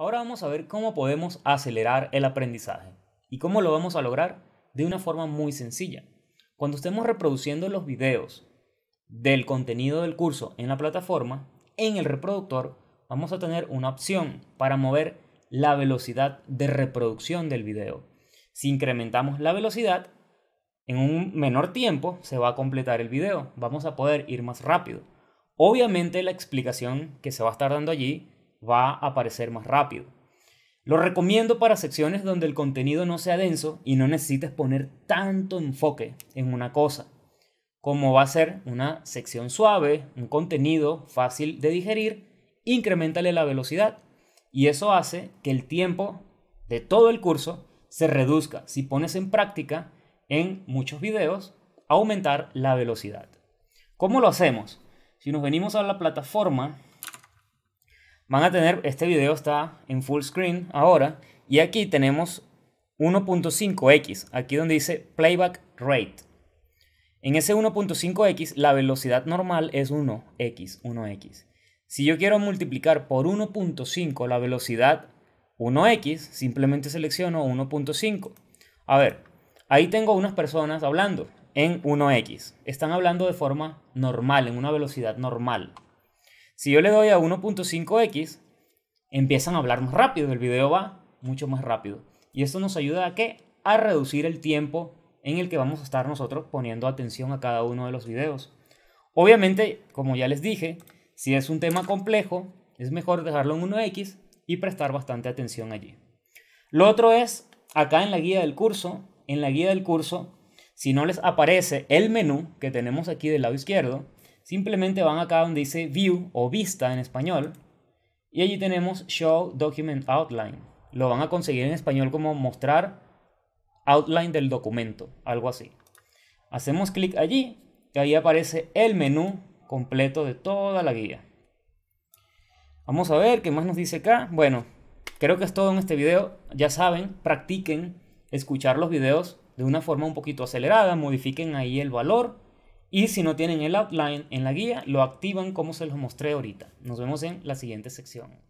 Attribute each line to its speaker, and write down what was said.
Speaker 1: Ahora vamos a ver cómo podemos acelerar el aprendizaje. ¿Y cómo lo vamos a lograr? De una forma muy sencilla. Cuando estemos reproduciendo los videos del contenido del curso en la plataforma, en el reproductor vamos a tener una opción para mover la velocidad de reproducción del video. Si incrementamos la velocidad, en un menor tiempo se va a completar el video, vamos a poder ir más rápido. Obviamente la explicación que se va a estar dando allí va a aparecer más rápido. Lo recomiendo para secciones donde el contenido no sea denso y no necesites poner tanto enfoque en una cosa, como va a ser una sección suave, un contenido fácil de digerir, incrementale la velocidad y eso hace que el tiempo de todo el curso se reduzca si pones en práctica en muchos videos aumentar la velocidad. ¿Cómo lo hacemos? Si nos venimos a la plataforma Van a tener, este video está en full screen ahora y aquí tenemos 1.5x, aquí donde dice playback rate. En ese 1.5x la velocidad normal es 1x, 1x. Si yo quiero multiplicar por 1.5 la velocidad 1x, simplemente selecciono 1.5. A ver, ahí tengo unas personas hablando en 1x. Están hablando de forma normal, en una velocidad normal. Si yo le doy a 1.5x, empiezan a hablar más rápido, el video va mucho más rápido. Y esto nos ayuda a qué? A reducir el tiempo en el que vamos a estar nosotros poniendo atención a cada uno de los videos. Obviamente, como ya les dije, si es un tema complejo, es mejor dejarlo en 1x y prestar bastante atención allí. Lo otro es, acá en la guía del curso, en la guía del curso, si no les aparece el menú que tenemos aquí del lado izquierdo, Simplemente van acá donde dice View o Vista en español y allí tenemos Show Document Outline. Lo van a conseguir en español como mostrar outline del documento, algo así. Hacemos clic allí y ahí aparece el menú completo de toda la guía. Vamos a ver qué más nos dice acá. Bueno, creo que es todo en este video. Ya saben, practiquen escuchar los videos de una forma un poquito acelerada, modifiquen ahí el valor y si no tienen el outline en la guía, lo activan como se los mostré ahorita. Nos vemos en la siguiente sección.